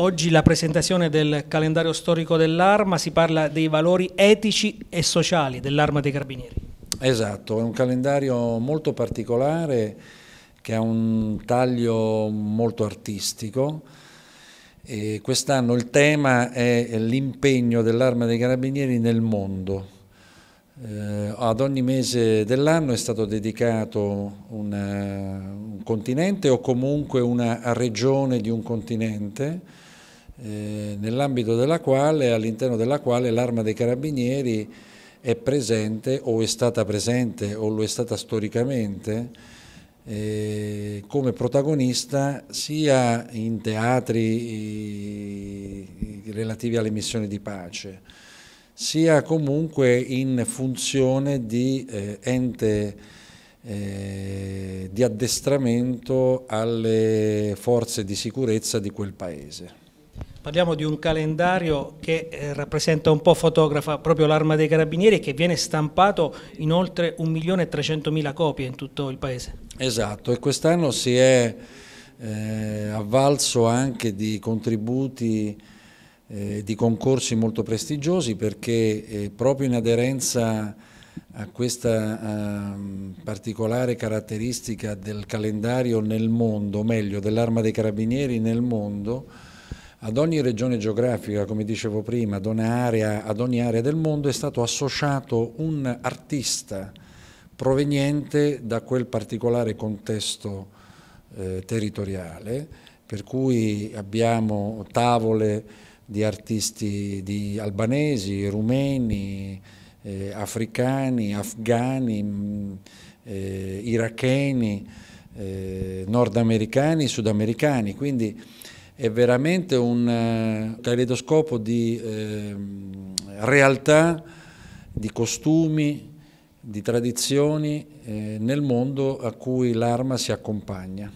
oggi la presentazione del calendario storico dell'arma, si parla dei valori etici e sociali dell'arma dei carabinieri. Esatto, è un calendario molto particolare che ha un taglio molto artistico. Quest'anno il tema è l'impegno dell'arma dei carabinieri nel mondo. Eh, ad ogni mese dell'anno è stato dedicato una, eh, un continente o comunque una regione di un continente eh, nell'ambito della quale, all'interno della quale l'arma dei carabinieri è presente o è stata presente o lo è stata storicamente eh, come protagonista sia in teatri eh, relativi alle missioni di pace sia comunque in funzione di eh, ente di addestramento alle forze di sicurezza di quel paese. Parliamo di un calendario che eh, rappresenta un po' fotografa proprio l'arma dei carabinieri e che viene stampato in oltre 1.300.000 copie in tutto il paese. Esatto, e quest'anno si è eh, avvalso anche di contributi eh, di concorsi molto prestigiosi perché eh, proprio in aderenza a questa ehm, particolare caratteristica del calendario nel mondo, o meglio dell'arma dei carabinieri nel mondo, ad ogni regione geografica, come dicevo prima, ad ogni area, ad ogni area del mondo è stato associato un artista proveniente da quel particolare contesto eh, territoriale, per cui abbiamo tavole di artisti di albanesi, rumeni, eh, africani, afghani, mm, eh, iracheni, eh, nordamericani, sudamericani, quindi è veramente un eh, caleidoscopo di eh, realtà, di costumi, di tradizioni eh, nel mondo a cui l'arma si accompagna.